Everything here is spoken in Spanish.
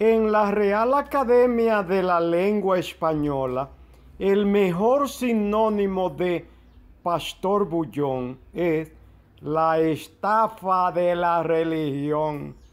En la Real Academia de la Lengua Española, el mejor sinónimo de Pastor Bullón es la estafa de la religión.